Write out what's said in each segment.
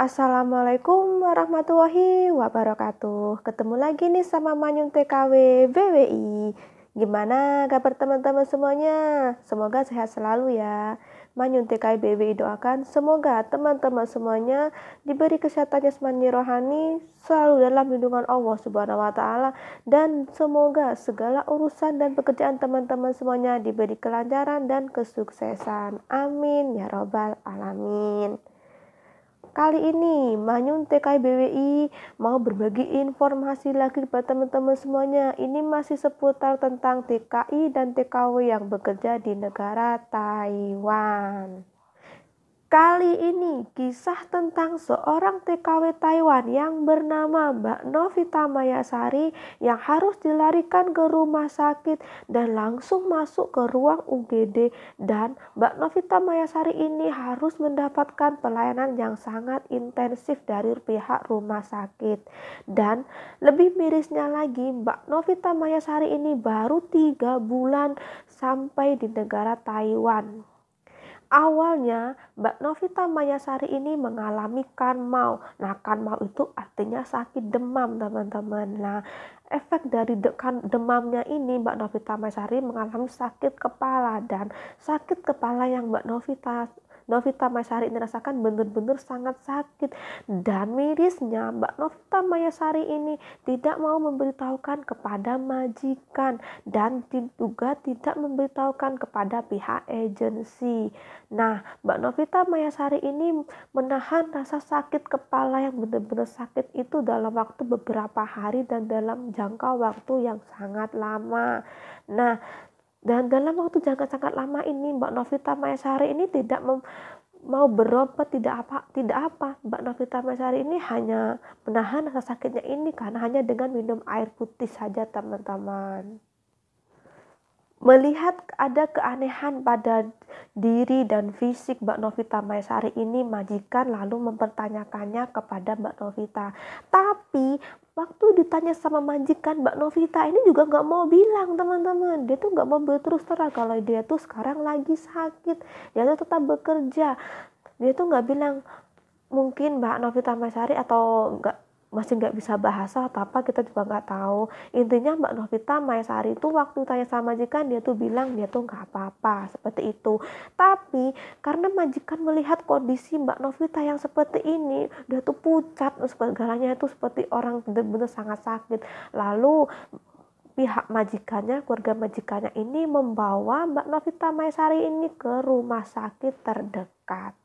Assalamualaikum warahmatullahi wabarakatuh Ketemu lagi nih sama Manyun TKW BWI Gimana kabar teman-teman semuanya? Semoga sehat selalu ya. Manyun TKIBW doakan semoga teman-teman semuanya diberi kesehatan jasmani rohani selalu dalam lindungan Allah Subhanahu wa taala dan semoga segala urusan dan pekerjaan teman-teman semuanya diberi kelancaran dan kesuksesan. Amin ya robbal alamin. Kali ini Manyun TKBWI mau berbagi informasi lagi kepada teman-teman semuanya. Ini masih seputar tentang TKI dan TKW yang bekerja di negara Taiwan. Kali ini kisah tentang seorang TKW Taiwan yang bernama Mbak Novita Mayasari yang harus dilarikan ke rumah sakit dan langsung masuk ke ruang UGD dan Mbak Novita Mayasari ini harus mendapatkan pelayanan yang sangat intensif dari pihak rumah sakit. Dan lebih mirisnya lagi Mbak Novita Mayasari ini baru tiga bulan sampai di negara Taiwan Awalnya, Mbak Novita Mayasari ini mengalami kanmau. Nah, kanmau itu artinya sakit demam, teman-teman. Nah, efek dari dekan demamnya ini Mbak Novita Mayasari mengalami sakit kepala dan sakit kepala yang Mbak Novita Novita Mayasari ini rasakan benar-benar sangat sakit dan mirisnya Mbak Novita Mayasari ini tidak mau memberitahukan kepada majikan dan juga tidak memberitahukan kepada pihak agensi. Nah, Mbak Novita Mayasari ini menahan rasa sakit kepala yang benar-benar sakit itu dalam waktu beberapa hari dan dalam jangka waktu yang sangat lama. Nah, dan dalam waktu jangka sangat lama ini Mbak Novita Maesari ini tidak mem, mau berobat tidak apa tidak apa Mbak Novita Maesari ini hanya menahan rasa sakitnya ini karena hanya dengan minum air putih saja teman-teman melihat ada keanehan pada diri dan fisik Mbak Novita Maesari ini majikan lalu mempertanyakannya kepada Mbak Novita tapi waktu ditanya sama majikan Mbak Novita ini juga nggak mau bilang teman-teman dia tuh nggak mau berterus terang kalau dia tuh sekarang lagi sakit dia tuh tetap bekerja dia tuh nggak bilang mungkin Mbak Novita Masari atau nggak masih nggak bisa bahasa atau apa kita juga nggak tahu intinya Mbak Novita Maesari itu waktu tanya sama majikan dia tuh bilang dia tuh nggak apa-apa seperti itu tapi karena majikan melihat kondisi Mbak Novita yang seperti ini dia tuh pucat segalanya itu seperti orang benar-benar sangat sakit lalu pihak majikannya, keluarga majikannya ini membawa Mbak Novita Maesari ini ke rumah sakit terdekat.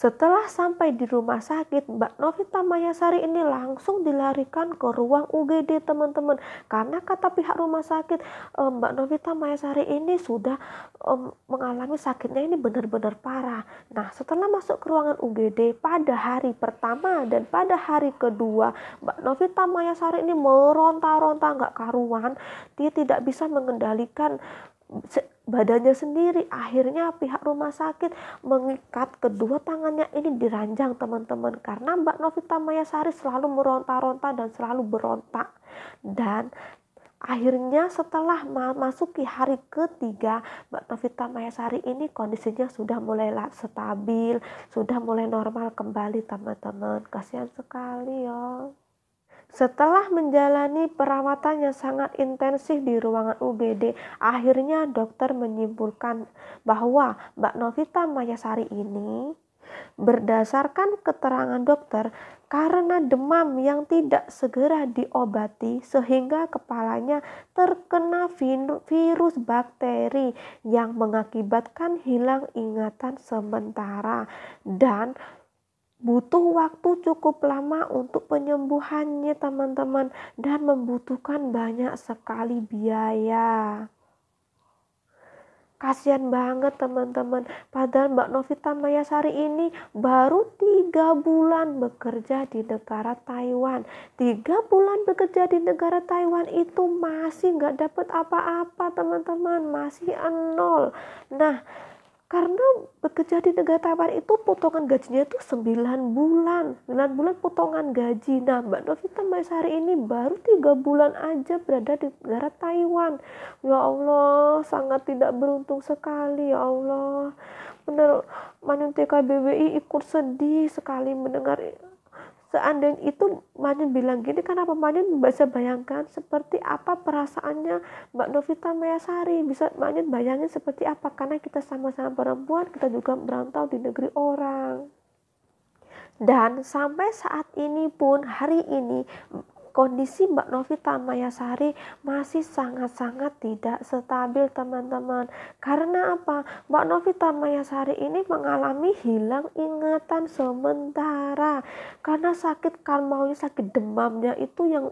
Setelah sampai di rumah sakit, Mbak Novita Mayasari ini langsung dilarikan ke ruang UGD teman-teman. Karena kata pihak rumah sakit, eh, Mbak Novita Mayasari ini sudah mengalami sakitnya ini benar-benar parah. Nah, setelah masuk ke ruangan UGD pada hari pertama dan pada hari kedua, Mbak Novita Mayasari ini meronta-ronta nggak karuan. Dia tidak bisa mengendalikan badannya sendiri. Akhirnya pihak rumah sakit mengikat kedua tangannya ini diranjang teman-teman karena Mbak Novita Mayasari selalu meronta-ronta dan selalu berontak. Dan akhirnya setelah memasuki hari ketiga Mbak Novita Mayasari ini kondisinya sudah mulai stabil, sudah mulai normal kembali teman-teman. Kasihan sekali ya. Setelah menjalani perawatan yang sangat intensif di ruangan UGD, akhirnya dokter menyimpulkan bahwa Mbak Novita Mayasari ini berdasarkan keterangan dokter karena demam yang tidak segera diobati sehingga kepalanya terkena virus bakteri yang mengakibatkan hilang ingatan sementara dan butuh waktu cukup lama untuk penyembuhannya teman-teman dan membutuhkan banyak sekali biaya kasihan banget teman-teman padahal Mbak Novita Mayasari ini baru tiga bulan bekerja di negara Taiwan tiga bulan bekerja di negara Taiwan itu masih nggak dapat apa-apa teman-teman masih nol nah karena bekerja di negara Taiwan itu potongan gajinya itu 9 bulan. 9 bulan potongan gaji. Nah, Mbak Novita Mbak hari ini baru tiga bulan aja berada di negara Taiwan. Ya Allah, sangat tidak beruntung sekali ya Allah. Menurut Manunti BWI ikut sedih sekali mendengar seandainya itu Manin bilang gini kenapa Manin bisa bayangkan seperti apa perasaannya Mbak Novita Mayasari bisa Manin bayangin seperti apa karena kita sama-sama perempuan kita juga berantau di negeri orang dan sampai saat ini pun hari ini kondisi Mbak Novita Mayasari masih sangat-sangat tidak stabil teman-teman karena apa Mbak Novita Mayasari ini mengalami hilang ingatan sementara karena sakit karmaunya sakit demamnya itu yang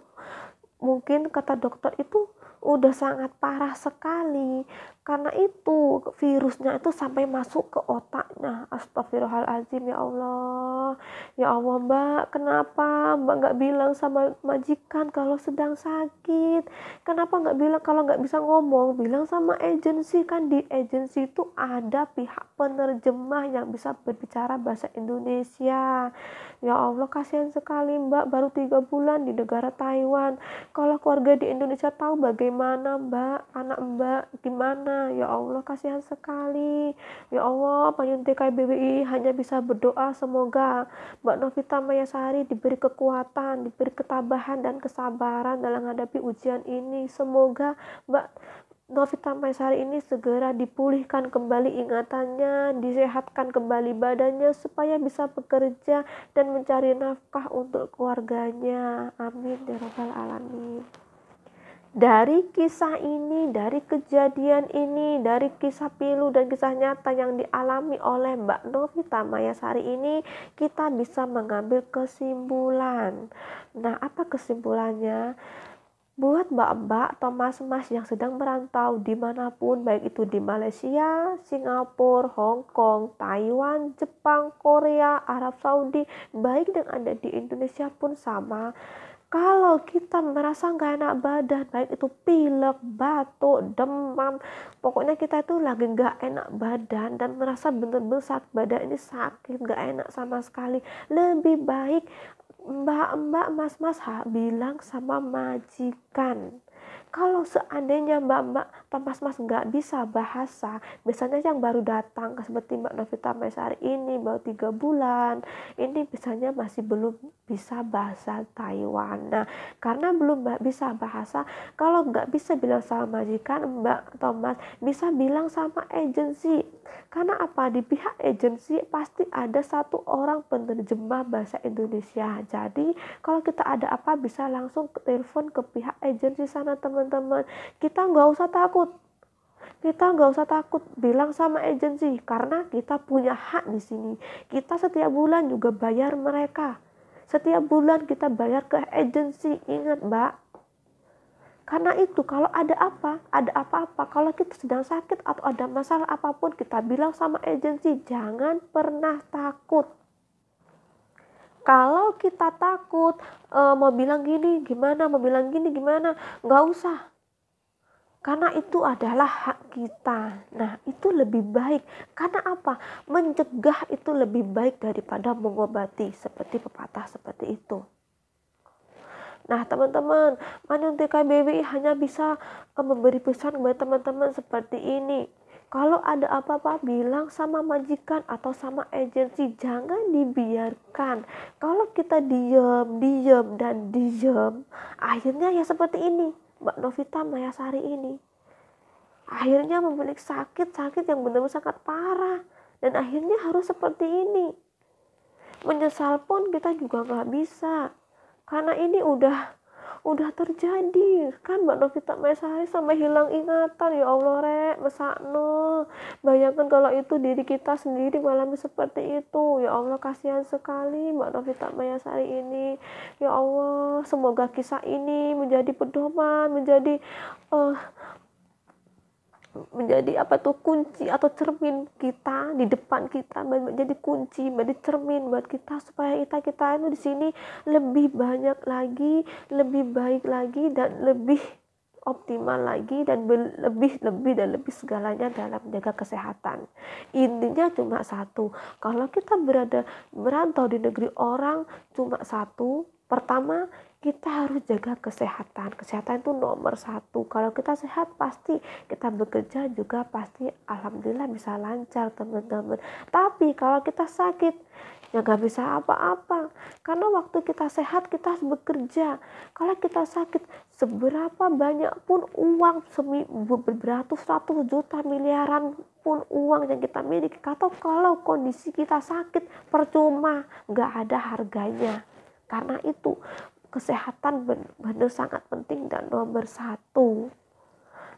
mungkin kata dokter itu udah sangat parah sekali karena itu virusnya itu sampai masuk ke otaknya astagfirullahaladzim ya Allah ya Allah mbak kenapa mbak nggak bilang sama majikan kalau sedang sakit kenapa nggak bilang kalau nggak bisa ngomong bilang sama agensi kan di agensi itu ada pihak penerjemah yang bisa berbicara bahasa Indonesia ya Allah kasihan sekali mbak baru tiga bulan di negara Taiwan kalau keluarga di Indonesia tahu bagaimana gimana mbak anak mbak gimana ya Allah kasihan sekali ya Allah penyuntik KBBI hanya bisa berdoa semoga Mbak Novita Mayasari diberi kekuatan diberi ketabahan dan kesabaran dalam menghadapi ujian ini semoga Mbak Novita Maisari ini segera dipulihkan kembali ingatannya, disehatkan kembali badannya supaya bisa bekerja dan mencari nafkah untuk keluarganya. Amin ya rabbal alamin dari kisah ini, dari kejadian ini, dari kisah pilu dan kisah nyata yang dialami oleh Mbak Novita Mayasari ini, kita bisa mengambil kesimpulan. Nah, apa kesimpulannya? Buat mbak-mbak atau mas-mas yang sedang merantau dimanapun, baik itu di Malaysia, Singapura, Hong Kong, Taiwan, Jepang, Korea, Arab Saudi, baik yang ada di Indonesia pun sama kalau kita merasa nggak enak badan, baik itu pilek, batuk, demam, pokoknya kita itu lagi nggak enak badan dan merasa bener-bener saat badan ini sakit, nggak enak sama sekali. Lebih baik mbak-mbak, mas-mas bilang sama majikan kalau seandainya mbak-mbak, mas-mas nggak bisa bahasa, biasanya yang baru datang seperti Mbak Novita Mesari ini baru tiga bulan, ini biasanya masih belum bisa bahasa Taiwan. Nah, karena belum bisa bahasa, kalau nggak bisa bilang sama majikan, Mbak atau Mas, bisa bilang sama agensi. Karena apa? Di pihak agensi pasti ada satu orang penerjemah bahasa Indonesia. Jadi, kalau kita ada apa bisa langsung telepon ke pihak agensi sana teman teman-teman kita nggak usah takut kita nggak usah takut bilang sama agensi karena kita punya hak di sini kita setiap bulan juga bayar mereka setiap bulan kita bayar ke agensi ingat mbak karena itu kalau ada apa, ada apa-apa, kalau kita sedang sakit atau ada masalah apapun, kita bilang sama agensi, jangan pernah takut. Kalau kita takut e, mau bilang gini gimana, mau bilang gini gimana, nggak usah. Karena itu adalah hak kita. Nah, itu lebih baik. Karena apa? Mencegah itu lebih baik daripada mengobati seperti pepatah seperti itu. Nah, teman-teman, Manyun TKBW hanya bisa eh, memberi pesan kepada teman-teman seperti ini. Kalau ada apa-apa bilang sama majikan atau sama agensi jangan dibiarkan. Kalau kita diem, diem dan diem, akhirnya ya seperti ini Mbak Novita Mayasari ini. Akhirnya memiliki sakit-sakit yang benar-benar sangat parah dan akhirnya harus seperti ini. Menyesal pun kita juga nggak bisa karena ini udah udah terjadi kan Mbak Novita Mesari sampai hilang ingatan ya Allah rek mesakno bayangkan kalau itu diri kita sendiri mengalami seperti itu ya Allah kasihan sekali Mbak Novita Mesari ini ya Allah semoga kisah ini menjadi pedoman menjadi uh, menjadi apa tuh kunci atau cermin kita di depan kita menjadi kunci menjadi cermin buat kita supaya kita kita itu di sini lebih banyak lagi lebih baik lagi dan lebih optimal lagi dan lebih lebih dan lebih segalanya dalam menjaga kesehatan intinya cuma satu kalau kita berada merantau di negeri orang cuma satu Pertama, kita harus jaga kesehatan. Kesehatan itu nomor satu. Kalau kita sehat, pasti kita bekerja juga pasti alhamdulillah bisa lancar, teman-teman. Tapi kalau kita sakit, ya nggak bisa apa-apa. Karena waktu kita sehat, kita harus bekerja. Kalau kita sakit, seberapa banyak pun uang beratus-ratus juta miliaran pun uang yang kita miliki. Atau kalau kondisi kita sakit, percuma, gak ada harganya karena itu kesehatan benar sangat penting dan nomor satu.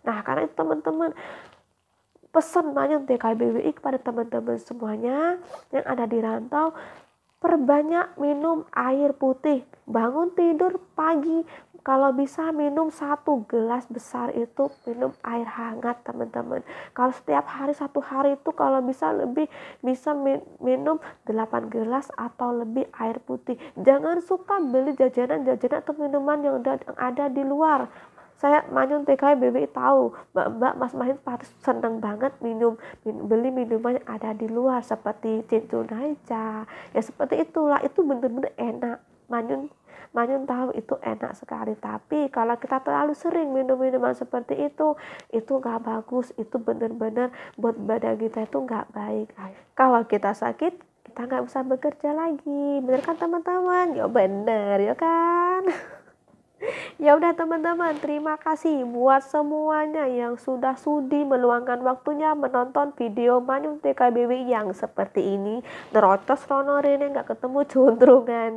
Nah karena itu teman-teman pesan banyak TKBWI kepada teman-teman semuanya yang ada di rantau perbanyak minum air putih, bangun tidur pagi, kalau bisa minum satu gelas besar itu minum air hangat teman-teman kalau setiap hari satu hari itu kalau bisa lebih bisa minum 8 gelas atau lebih air putih jangan suka beli jajanan-jajanan atau minuman yang ada di luar saya manyun TKI BBI tahu mbak-mbak mas main pasti seneng banget minum, min, beli minuman yang ada di luar seperti cincin aja ya seperti itulah itu bener-bener enak manyun Manyun tahu itu enak sekali, tapi kalau kita terlalu sering minum minuman seperti itu, itu nggak bagus, itu benar-benar buat badan kita itu nggak baik. Kalau kita sakit, kita nggak bisa bekerja lagi, bener kan teman-teman? Ya bener, ya kan? ya udah teman-teman, terima kasih buat semuanya yang sudah sudi meluangkan waktunya menonton video Manium TKBW yang seperti ini. Nerocos Ronorin yang nggak ketemu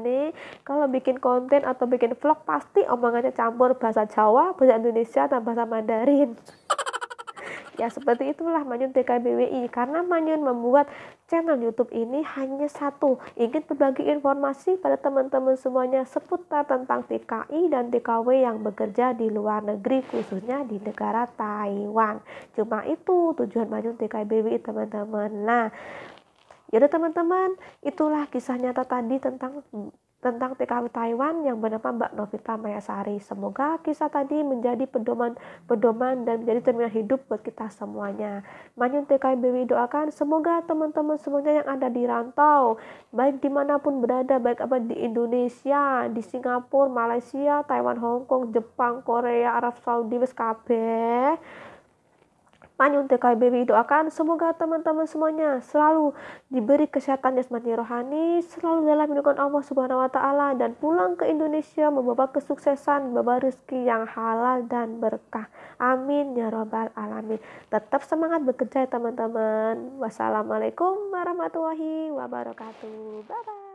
nih Kalau bikin konten atau bikin vlog pasti omongannya campur bahasa Jawa, bahasa Indonesia, dan bahasa Mandarin ya seperti itulah Manyun TKBWI karena Manyun membuat channel YouTube ini hanya satu, ingin berbagi informasi pada teman-teman semuanya seputar tentang TKI dan TKW yang bekerja di luar negeri, khususnya di negara Taiwan. Cuma itu tujuan maju TKI BWI, teman-teman. Nah, jadi ya teman-teman, itulah kisah nyata tadi tentang tentang TKW Taiwan yang bernama Mbak Novita Mayasari. Semoga kisah tadi menjadi pedoman pedoman dan menjadi cerminan hidup buat kita semuanya. Manyun TKW BW doakan semoga teman-teman semuanya yang ada di rantau, baik dimanapun berada, baik apa di Indonesia, di Singapura, Malaysia, Taiwan, Hongkong Jepang, Korea, Arab Saudi, wis Manyun TKBB doakan semoga teman-teman semuanya selalu diberi kesehatan jasmani rohani, selalu dalam lindungan Allah Subhanahu wa taala dan pulang ke Indonesia membawa kesuksesan, membawa rezeki yang halal dan berkah. Amin ya rabbal alamin. Tetap semangat bekerja ya teman-teman. Wassalamualaikum warahmatullahi wabarakatuh. Bye bye.